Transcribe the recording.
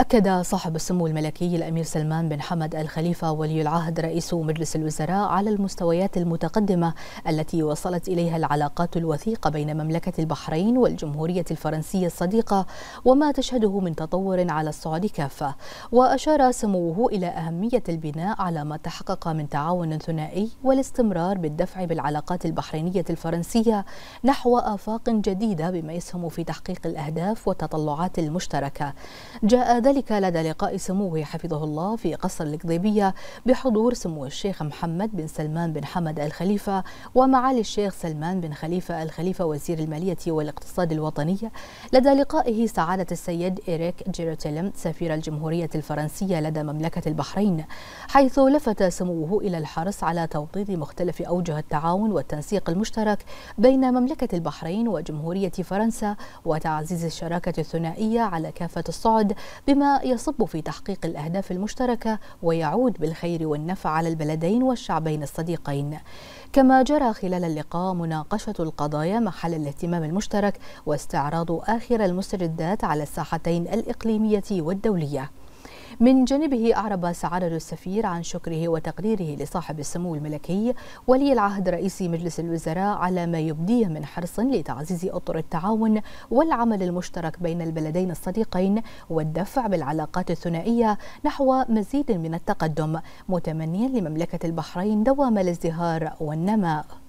أكد صاحب السمو الملكي الأمير سلمان بن حمد الخليفة ولي العهد رئيس مجلس الوزراء على المستويات المتقدمة التي وصلت إليها العلاقات الوثيقة بين مملكة البحرين والجمهورية الفرنسية الصديقة وما تشهده من تطور على الصعد كافة وأشار سموه إلى أهمية البناء على ما تحقق من تعاون ثنائي والاستمرار بالدفع بالعلاقات البحرينية الفرنسية نحو آفاق جديدة بما يسهم في تحقيق الأهداف والتطلعات المشتركة جاء وذلك لدى لقاء سموه حفظه الله في قصر القضيبية بحضور سمو الشيخ محمد بن سلمان بن حمد الخليفة ومعالي الشيخ سلمان بن خليفة الخليفة وزير المالية والاقتصاد الوطني لدى لقائه سعادة السيد إيريك جيروتيلم سفير الجمهورية الفرنسية لدى مملكة البحرين حيث لفت سموه إلى الحرص على توطيد مختلف أوجه التعاون والتنسيق المشترك بين مملكة البحرين وجمهورية فرنسا وتعزيز الشراكة الثنائية على كافة الصعد بما بما يصب في تحقيق الأهداف المشتركة ويعود بالخير والنفع على البلدين والشعبين الصديقين كما جرى خلال اللقاء مناقشة القضايا محل الاهتمام المشترك واستعراض آخر المستجدات على الساحتين الإقليمية والدولية من جانبه أعرب سعادة السفير عن شكره وتقديره لصاحب السمو الملكي ولي العهد رئيس مجلس الوزراء على ما يبديه من حرص لتعزيز أطر التعاون والعمل المشترك بين البلدين الصديقين والدفع بالعلاقات الثنائية نحو مزيد من التقدم متمنيا لمملكة البحرين دوام الازدهار والنماء